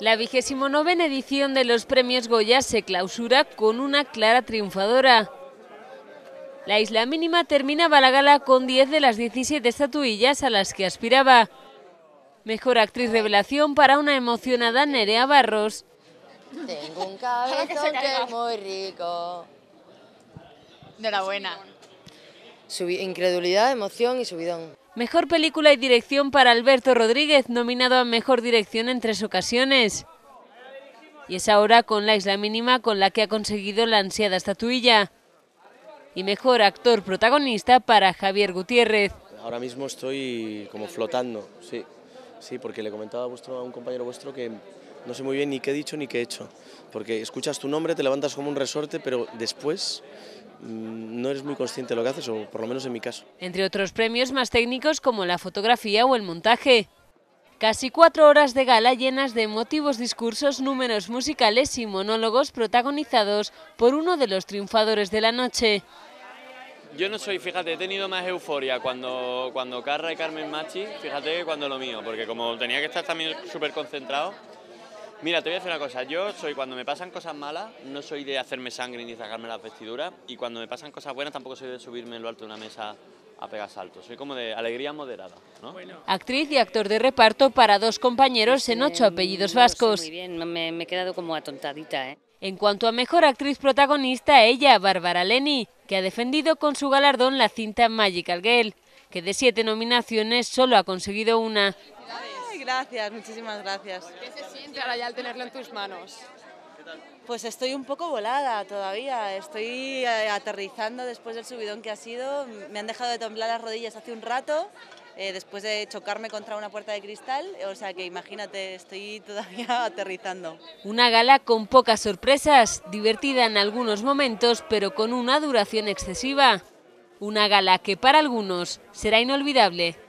La vigésimo novena edición de los premios Goya se clausura con una clara triunfadora. La Isla Mínima terminaba la gala con 10 de las 17 estatuillas a las que aspiraba. Mejor actriz revelación para una emocionada Nerea Barros. Tengo un cabezón que es muy rico. Enhorabuena incredulidad, emoción y subidón. Mejor película y dirección para Alberto Rodríguez, nominado a Mejor Dirección en tres ocasiones. Y es ahora con La Isla Mínima con la que ha conseguido la ansiada estatuilla. Y mejor actor protagonista para Javier Gutiérrez. Ahora mismo estoy como flotando, sí, sí, porque le comentaba a, vuestro, a un compañero vuestro que no sé muy bien ni qué he dicho ni qué he hecho, porque escuchas tu nombre, te levantas como un resorte, pero después mm, no eres muy consciente de lo que haces, o por lo menos en mi caso. Entre otros premios más técnicos como la fotografía o el montaje. Casi cuatro horas de gala llenas de emotivos discursos, números musicales y monólogos protagonizados por uno de los triunfadores de la noche. Yo no soy, fíjate, he tenido más euforia cuando, cuando Carra y Carmen Machi, fíjate, cuando lo mío, porque como tenía que estar también súper concentrado, Mira, te voy a decir una cosa. Yo soy, cuando me pasan cosas malas, no soy de hacerme sangre ni sacarme la vestidura, Y cuando me pasan cosas buenas, tampoco soy de subirme en lo alto de una mesa a pegar saltos. Soy como de alegría moderada. Actriz y actor de reparto para dos compañeros pues en ocho apellidos vascos. muy bien, me, me, he quedado como atontadita. ¿eh? En cuanto a mejor actriz protagonista, ella, Bárbara Leni, que ha defendido con su galardón la cinta Magical Girl, que de siete nominaciones solo ha conseguido una, gracias, muchísimas gracias. ¿Qué se siente ahora ya al tenerlo en tus manos? Pues estoy un poco volada todavía, estoy eh, aterrizando después del subidón que ha sido, me han dejado de temblar las rodillas hace un rato, eh, después de chocarme contra una puerta de cristal, o sea que imagínate, estoy todavía aterrizando. Una gala con pocas sorpresas, divertida en algunos momentos, pero con una duración excesiva. Una gala que para algunos será inolvidable.